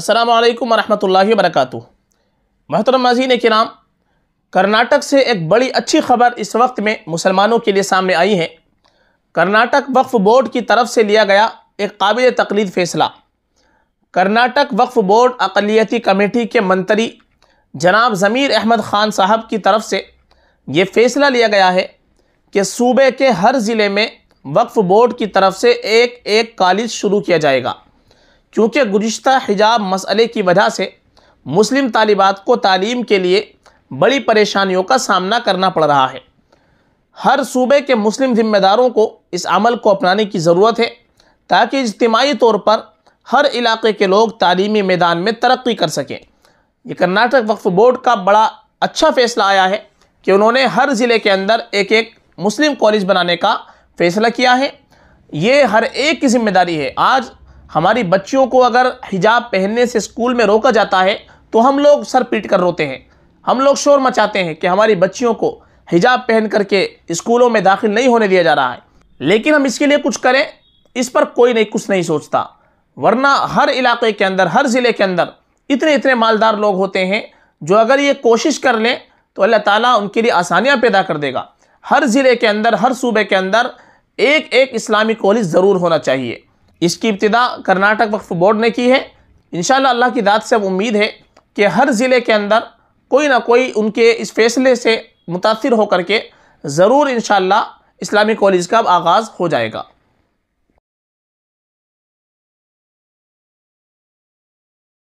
अस्सलाम वालेकुम वरहमतुल्लाहि वबरकातुह मोहतरम मजीन कराम कर्नाटक से एक बड़ी अच्छी खबर इस वक्त में मुसलमानों के लिए सामने आई है कर्नाटक वक्फ बोर्ड की तरफ से लिया गया एक काबिल तकलीद फैसला कर्नाटक वक्फ बोर्ड अकलीती कमेटी के मंत्री जनाब ज़मीर अहमद ख़ान साहब की तरफ से ये फ़ैसला लिया गया है कि सूबे के हर ज़िले में वक्फ बोर्ड की तरफ से एक एक कॉलेज शुरू किया जाएगा क्योंकि गुज्त हिजाब मसले की वजह से मुस्लिम तालिबात को तालीम के लिए बड़ी परेशानियों का सामना करना पड़ रहा है हर सूबे के मुस्लिम जिम्मेदारों को इस अमल को अपनाने की ज़रूरत है ताकि इज्तमाही तौर पर हर इलाके के लोग तालीमी मैदान में तरक्की कर सकें ये कर्नाटक वक्फ बोर्ड का बड़ा अच्छा फैसला आया है कि उन्होंने हर ज़िले के अंदर एक एक मुस्लिम कॉलेज बनाने का फैसला किया है ये हर एक की जिम्मेदारी है आज हमारी बच्चियों को अगर हिजाब पहनने से स्कूल में रोका जाता है तो हम लोग सर पीट कर रोते हैं हम लोग शोर मचाते हैं कि हमारी बच्चियों को हिजाब पहन करके स्कूलों में दाखिल नहीं होने दिया जा रहा है लेकिन हम इसके लिए कुछ करें इस पर कोई नहीं कुछ नहीं सोचता वरना हर इलाके के अंदर हर ज़िले के अंदर इतने इतने मालदार लोग होते हैं जो अगर ये कोशिश कर लें तो अल्लाह ताला उनके लिए आसानियाँ पैदा कर देगा हर ज़िले के अंदर हर सूबे के अंदर एक एक इस्लामी कॉलेज ज़रूर होना चाहिए इसकी इब्तदा कर्नाटक वक्फ बोर्ड ने की है इन अल्लाह की दाद से अब उम्मीद है कि हर ज़िले के अंदर कोई ना कोई उनके इस फैसले से मुतासर होकर के ज़रूर इन इस्लामी कॉलेज का आगाज़ हो जाएगा